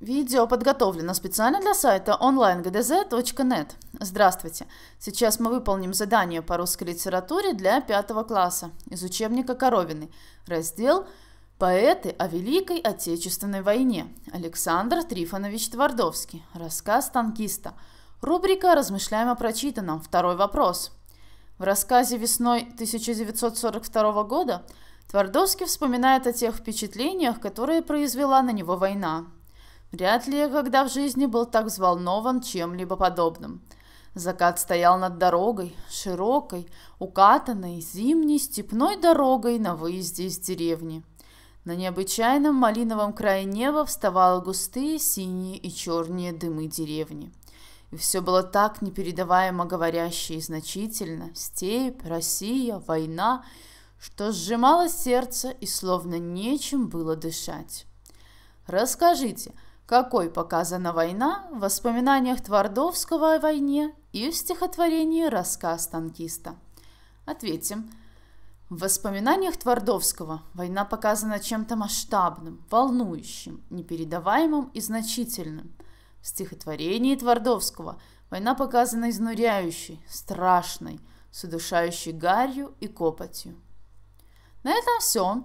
Видео подготовлено специально для сайта onlinegdz.net. Здравствуйте! Сейчас мы выполним задание по русской литературе для пятого класса из учебника Коровины. Раздел «Поэты о Великой Отечественной войне». Александр Трифонович Твардовский. Рассказ танкиста. Рубрика «Размышляем о прочитанном». Второй вопрос. В рассказе весной 1942 года Твардовский вспоминает о тех впечатлениях, которые произвела на него война. Вряд ли я когда в жизни был так взволнован чем-либо подобным. Закат стоял над дорогой, широкой, укатанной, зимней, степной дорогой на выезде из деревни. На необычайном малиновом крае неба вставали густые синие и черные дымы деревни. И все было так непередаваемо говорящее и значительно. Степь, Россия, война, что сжимало сердце и словно нечем было дышать. «Расскажите, какой показана война в воспоминаниях Твардовского о войне и в стихотворении «Рассказ танкиста». Ответим. В воспоминаниях Твардовского война показана чем-то масштабным, волнующим, непередаваемым и значительным. В стихотворении Твардовского война показана изнуряющей, страшной, с удушающей гарью и копотью. На этом все.